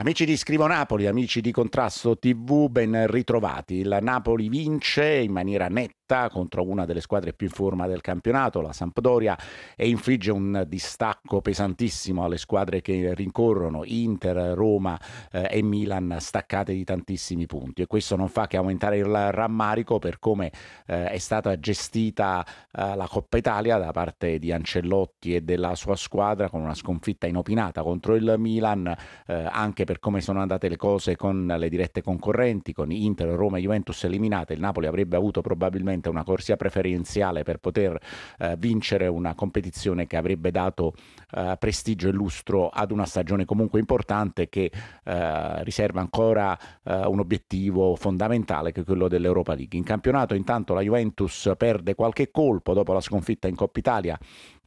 Amici di Scrivo Napoli, amici di Contrasto TV, ben ritrovati. Il Napoli vince in maniera netta diretta contro una delle squadre più in forma del campionato, la Sampdoria, e infligge un distacco pesantissimo alle squadre che rincorrono Inter, Roma eh, e Milan staccate di tantissimi punti e questo non fa che aumentare il rammarico per come eh, è stata gestita eh, la Coppa Italia da parte di Ancellotti e della sua squadra con una sconfitta inopinata contro il Milan eh, anche per come sono andate le cose con le dirette concorrenti con Inter, Roma e Juventus eliminate il Napoli avrebbe avuto probabilmente probabilmente una corsia preferenziale per poter eh, vincere una competizione che avrebbe dato eh, prestigio e lustro ad una stagione comunque importante che eh, riserva ancora eh, un obiettivo fondamentale che è quello dell'Europa League. In campionato intanto la Juventus perde qualche colpo dopo la sconfitta in Coppa Italia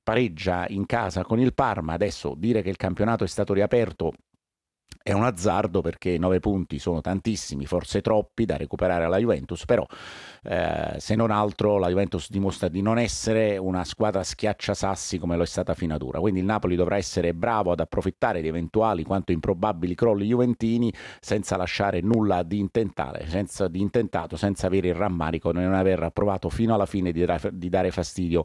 pareggia in casa con il Parma, adesso dire che il campionato è stato riaperto è un azzardo perché 9 punti sono tantissimi, forse troppi da recuperare alla Juventus, però eh, se non altro la Juventus dimostra di non essere una squadra schiaccia sassi come lo è stata fino ad ora. Quindi il Napoli dovrà essere bravo ad approfittare di eventuali quanto improbabili crolli juventini senza lasciare nulla di, senza, di intentato, senza avere il rammarico di non aver provato fino alla fine di, di dare fastidio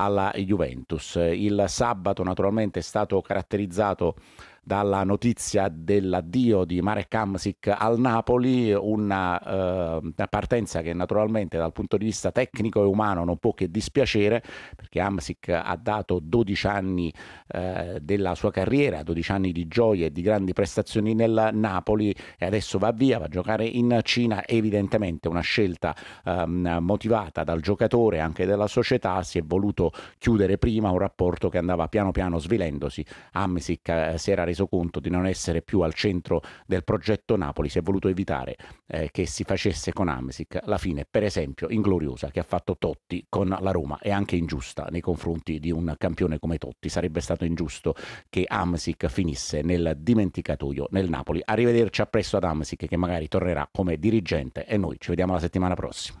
alla Juventus. Il sabato naturalmente è stato caratterizzato dalla notizia dell'addio di Marek Kamsik al Napoli, una, eh, una, partenza che naturalmente dal punto di vista tecnico e umano non può che dispiacere, perché Kamsik ha dato 12 anni eh, della sua carriera, 12 anni di gioia e di grandi prestazioni nel Napoli e adesso va via, va a giocare in Cina, evidentemente una scelta eh, motivata dal giocatore e anche dalla società, si è voluto chiudere prima un rapporto che andava piano piano svilendosi. Amisic eh, si era reso conto di non essere più al centro del progetto Napoli, si è voluto evitare eh, che si facesse con Amisic la fine, per esempio, ingloriosa che ha fatto Totti con la Roma e anche ingiusta nei confronti di un campione come Totti. Sarebbe stato ingiusto che Amisic finisse nel dimenticatoio nel Napoli. Arrivederci appresso ad Amisic che magari tornerà come dirigente e noi ci vediamo la settimana prossima.